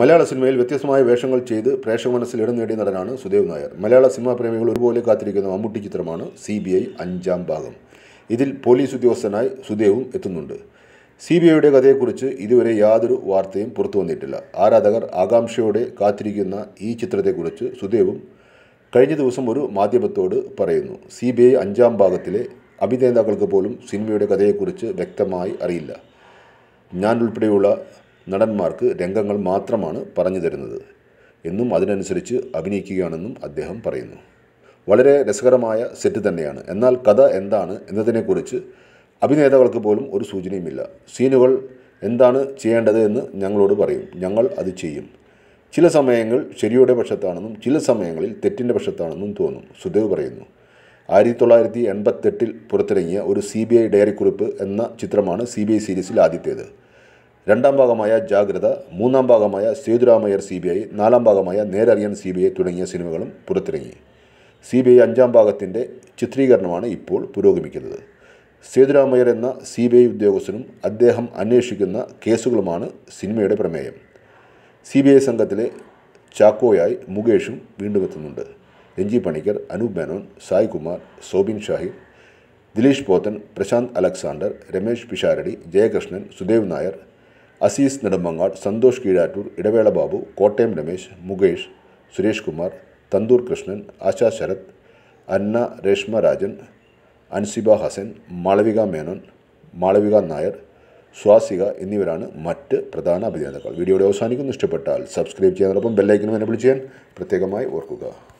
മലയാള സിനിമയിൽ വ്യത്യസ്തമായ വേഷങ്ങൾ ചെയ്ത് പ്രേക്ഷക മനസ്സിൽ ഇടം നേടിയ നടനാണ് സുദേവ് നായർ മലയാള സിനിമാ പ്രേമികൾ ഒരുപോലെ കാത്തിരിക്കുന്ന മമ്മൂട്ടി ചിത്രമാണ് സി ബി ഐ അഞ്ചാം ഭാഗം ഇതിൽ പോലീസ് ഉദ്യോഗസ്ഥനായി സുദേവും എത്തുന്നുണ്ട് സി ബി ഐയുടെ കഥയെക്കുറിച്ച് ഇതുവരെ യാതൊരു വാർത്തയും പുറത്തു വന്നിട്ടില്ല ആരാധകർ ആകാംക്ഷയോടെ കാത്തിരിക്കുന്ന ഈ ചിത്രത്തെക്കുറിച്ച് സുദേവും കഴിഞ്ഞ ദിവസം ഒരു മാധ്യമത്തോട് പറയുന്നു സി ബി ഐ അഞ്ചാം ഭാഗത്തിലെ അഭിനേതാക്കൾക്ക് പോലും സിനിമയുടെ കഥയെക്കുറിച്ച് വ്യക്തമായി അറിയില്ല ഞാൻ ഉൾപ്പെടെയുള്ള നടന്മാർക്ക് രംഗങ്ങൾ മാത്രമാണ് പറഞ്ഞു തരുന്നത് എന്നും അതിനനുസരിച്ച് അഭിനയിക്കുകയാണെന്നും അദ്ദേഹം പറയുന്നു വളരെ രസകരമായ സെറ്റ് തന്നെയാണ് എന്നാൽ കഥ എന്താണ് എന്നതിനെക്കുറിച്ച് അഭിനേതാക്കൾക്ക് പോലും ഒരു സൂചനയുമില്ല സീനുകൾ എന്താണ് ചെയ്യേണ്ടത് എന്ന് ഞങ്ങളോട് പറയും ഞങ്ങൾ അത് ചെയ്യും ചില സമയങ്ങൾ ശരിയുടെ പക്ഷത്താണെന്നും ചില സമയങ്ങളിൽ തെറ്റിൻ്റെ പക്ഷത്താണെന്നും തോന്നും സുദേവ് പറയുന്നു ആയിരത്തി തൊള്ളായിരത്തി എൺപത്തെട്ടിൽ പുറത്തിറങ്ങിയ ഒരു സി ബി ഐ എന്ന ചിത്രമാണ് സി ബി ഐ സീരീസിൽ ആദ്യത്തേത് രണ്ടാം ഭാഗമായ ജാഗ്രത മൂന്നാം ഭാഗമായ സേതുരാമയ്യർ സി ബി ഐ നാലാം ഭാഗമായ നേരറിയാൻ സി ബി ഐ തുടങ്ങിയ സിനിമകളും പുറത്തിറങ്ങി സി ബി ഐ അഞ്ചാം ഭാഗത്തിൻ്റെ ചിത്രീകരണമാണ് ഇപ്പോൾ പുരോഗമിക്കുന്നത് സേതുരാമയ്യർ എന്ന സി ബി ഐ ഉദ്യോഗസ്ഥനും അദ്ദേഹം അന്വേഷിക്കുന്ന കേസുകളുമാണ് സിനിമയുടെ പ്രമേയം സി ബി ഐ സംഘത്തിലെ ചാക്കോയായി മുകേഷും വീണ്ടും എത്തുന്നുണ്ട് എൻജി പണിക്കർ അനൂപ് മേനോൻ സായ് കുമാർ സോബിൻ ഷാഹിർ ദിലീഷ് പോത്തൻ പ്രശാന്ത് അലക്സാണ്ടർ രമേശ് പിഷാരടി ജയകൃഷ്ണൻ സുദേവ് നായർ അസീസ് നെടുമങ്ങാട് സന്തോഷ് കീഴാറ്റൂർ ഇടവേള ബാബു കോട്ടയം രമേശ് മുകേഷ് സുരേഷ് കുമാർ തന്തൂർ കൃഷ്ണൻ ആശാ ശരത് അന്ന രേഷ്മ രാജൻ അൻസിബ ഹസൻ മാളവിക മേനോൻ മാളവിക നായർ സ്വാസിക എന്നിവരാണ് മറ്റ് പ്രധാന അഭിനേതാക്കൾ വീഡിയോയുടെ അവസാനിക്കുന്നു ഇഷ്ടപ്പെട്ടാൽ സബ്സ്ക്രൈബ് ചെയ്യാനോടൊപ്പം ബെല്ലൈക്കനും വിളിച്ചു ചെയ്യാൻ പ്രത്യേകമായി ഓർക്കുക